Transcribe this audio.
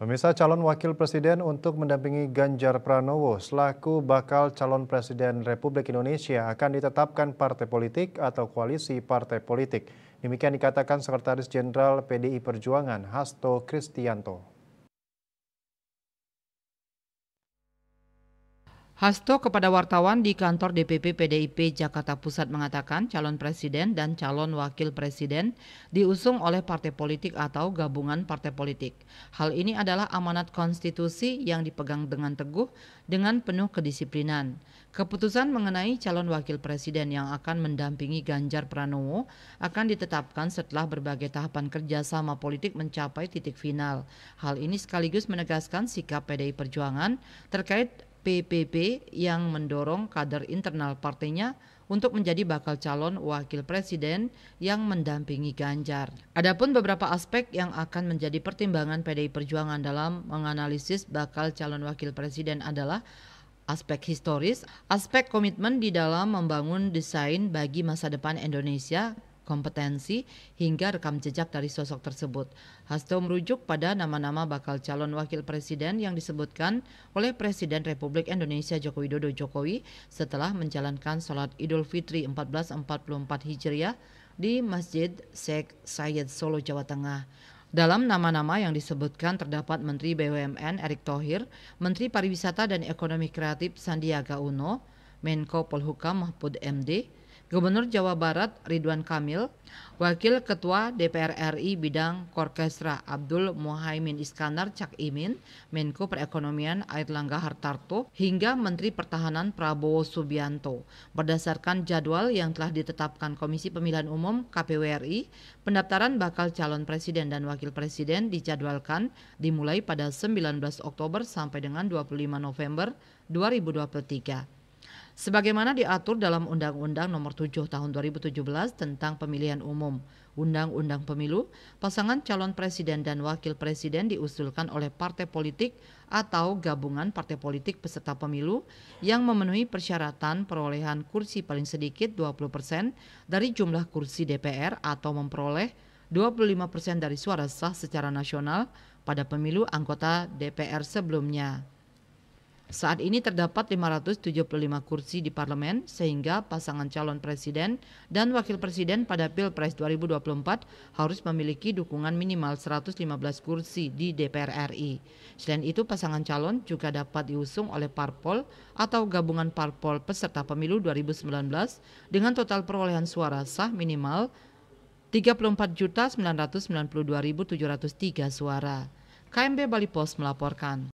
Pemirsa calon wakil presiden untuk mendampingi Ganjar Pranowo selaku bakal calon presiden Republik Indonesia akan ditetapkan partai politik atau koalisi partai politik. Demikian dikatakan Sekretaris Jenderal PDI Perjuangan Hasto Kristianto. Hasto kepada wartawan di kantor DPP PDIP Jakarta Pusat mengatakan calon presiden dan calon wakil presiden diusung oleh partai politik atau gabungan partai politik. Hal ini adalah amanat konstitusi yang dipegang dengan teguh dengan penuh kedisiplinan. Keputusan mengenai calon wakil presiden yang akan mendampingi Ganjar Pranowo akan ditetapkan setelah berbagai tahapan kerjasama politik mencapai titik final. Hal ini sekaligus menegaskan sikap PDI Perjuangan terkait PPP yang mendorong kader internal partainya untuk menjadi bakal calon wakil presiden yang mendampingi Ganjar. Adapun beberapa aspek yang akan menjadi pertimbangan PDI Perjuangan dalam menganalisis bakal calon wakil presiden adalah aspek historis, aspek komitmen di dalam membangun desain bagi masa depan Indonesia kompetensi, hingga rekam jejak dari sosok tersebut. Hasto merujuk pada nama-nama bakal calon wakil presiden yang disebutkan oleh Presiden Republik Indonesia Joko Widodo Jokowi setelah menjalankan sholat Idul Fitri 1444 Hijriah di Masjid Sheikh Syed Solo, Jawa Tengah. Dalam nama-nama yang disebutkan terdapat Menteri BUMN Erick Thohir, Menteri Pariwisata dan Ekonomi Kreatif Sandiaga Uno, Menko Polhukam Mahfud MD, Gubernur Jawa Barat Ridwan Kamil, Wakil Ketua DPR RI bidang Korkestra Abdul Muhaimin Iskandar Cak Imin, Menko Perekonomian Air Langga Hartarto, hingga Menteri Pertahanan Prabowo Subianto. Berdasarkan jadwal yang telah ditetapkan Komisi Pemilihan Umum KPU RI, pendaftaran bakal calon presiden dan wakil presiden dijadwalkan dimulai pada 19 Oktober sampai dengan 25 November 2023 sebagaimana diatur dalam Undang-Undang Nomor 7 Tahun 2017 tentang Pemilihan Umum. Undang-Undang Pemilu, pasangan calon presiden dan wakil presiden diusulkan oleh partai politik atau gabungan partai politik peserta pemilu yang memenuhi persyaratan perolehan kursi paling sedikit 20% persen dari jumlah kursi DPR atau memperoleh 25% persen dari suara sah secara nasional pada pemilu anggota DPR sebelumnya. Saat ini terdapat 575 kursi di parlemen sehingga pasangan calon presiden dan wakil presiden pada Pilpres 2024 harus memiliki dukungan minimal 115 kursi di DPR RI. Selain itu pasangan calon juga dapat diusung oleh parpol atau gabungan parpol peserta pemilu 2019 dengan total perolehan suara sah minimal 34.992.703 suara. KMB Bali Post melaporkan.